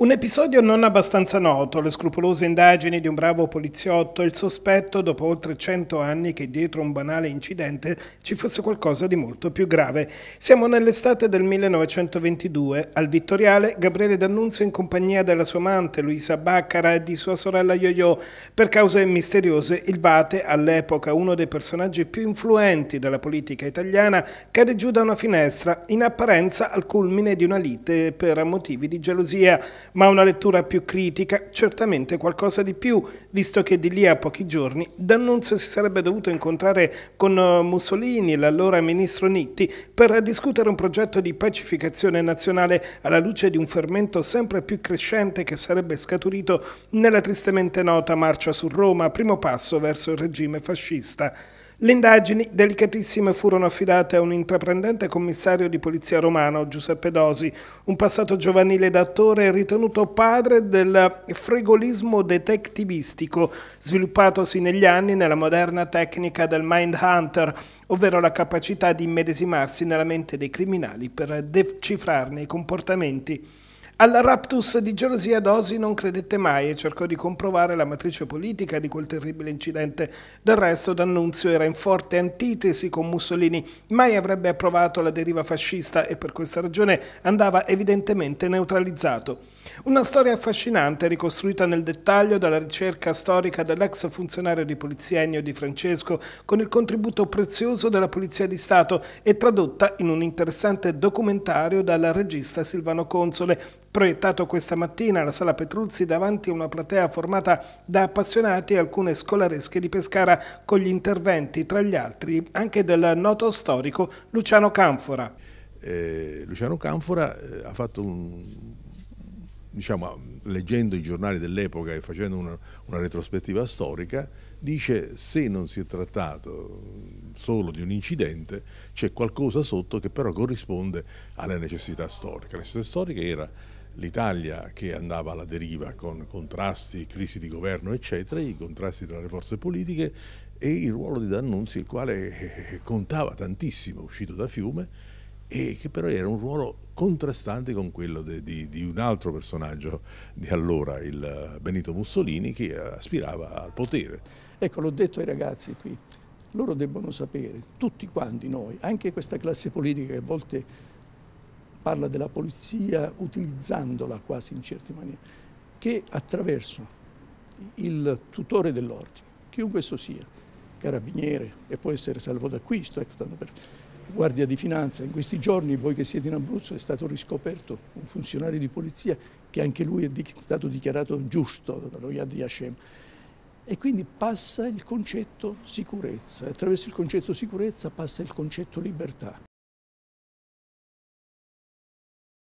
Un episodio non abbastanza noto, le scrupolose indagini di un bravo poliziotto e il sospetto, dopo oltre 100 anni, che dietro un banale incidente ci fosse qualcosa di molto più grave. Siamo nell'estate del 1922. Al Vittoriale, Gabriele D'Annunzio in compagnia della sua amante Luisa Baccara e di sua sorella Yo-Yo. Per cause misteriose, il Vate, all'epoca uno dei personaggi più influenti della politica italiana, cade giù da una finestra, in apparenza al culmine di una lite per motivi di gelosia ma una lettura più critica, certamente qualcosa di più, visto che di lì a pochi giorni D'Annunzio si sarebbe dovuto incontrare con eh, Mussolini e l'allora ministro Nitti per discutere un progetto di pacificazione nazionale alla luce di un fermento sempre più crescente che sarebbe scaturito nella tristemente nota marcia su Roma, primo passo verso il regime fascista. Le indagini delicatissime furono affidate a un intraprendente commissario di polizia romano, Giuseppe Dosi, un passato giovanile d'attore ritenuto padre del fregolismo detectivistico sviluppatosi negli anni nella moderna tecnica del mind hunter, ovvero la capacità di immedesimarsi nella mente dei criminali per decifrarne i comportamenti. Alla raptus di gelosia Dosi non credette mai e cercò di comprovare la matrice politica di quel terribile incidente. Del resto D'Annunzio era in forte antitesi con Mussolini, mai avrebbe approvato la deriva fascista e per questa ragione andava evidentemente neutralizzato. Una storia affascinante ricostruita nel dettaglio dalla ricerca storica dell'ex funzionario di polizia Ennio Di Francesco con il contributo prezioso della Polizia di Stato e tradotta in un interessante documentario dalla regista Silvano Console proiettato questa mattina alla Sala Petruzzi davanti a una platea formata da appassionati e alcune scolaresche di Pescara con gli interventi, tra gli altri, anche del noto storico Luciano Canfora. Eh, Luciano Canfora eh, ha fatto un, diciamo, leggendo i giornali dell'epoca e facendo una, una, retrospettiva storica, dice se non si è trattato solo di un incidente, c'è qualcosa sotto che però corrisponde alle necessità storiche. Le necessità storiche erano l'Italia che andava alla deriva con contrasti, crisi di governo, eccetera, i contrasti tra le forze politiche e il ruolo di D'Annunzio, il quale eh, eh, eh, contava tantissimo, uscito da Fiume, e che però era un ruolo contrastante con quello de, di, di, un altro personaggio di allora, il Benito Mussolini, che aspirava al potere. Ecco, l'ho detto ai ragazzi qui, loro debbono sapere, tutti quanti noi, anche questa classe politica che a volte parla della polizia utilizzandola quasi in certe maniere, che attraverso il tutore dell'ordine, chiunque esso sia, carabiniere e può essere salvo d'acquisto, ecco, guardia di finanza, in questi giorni voi che siete in Abruzzo è stato riscoperto un funzionario di polizia che anche lui è stato dichiarato giusto dallo Yad Yashem. E quindi passa il concetto sicurezza, attraverso il concetto sicurezza passa il concetto libertà.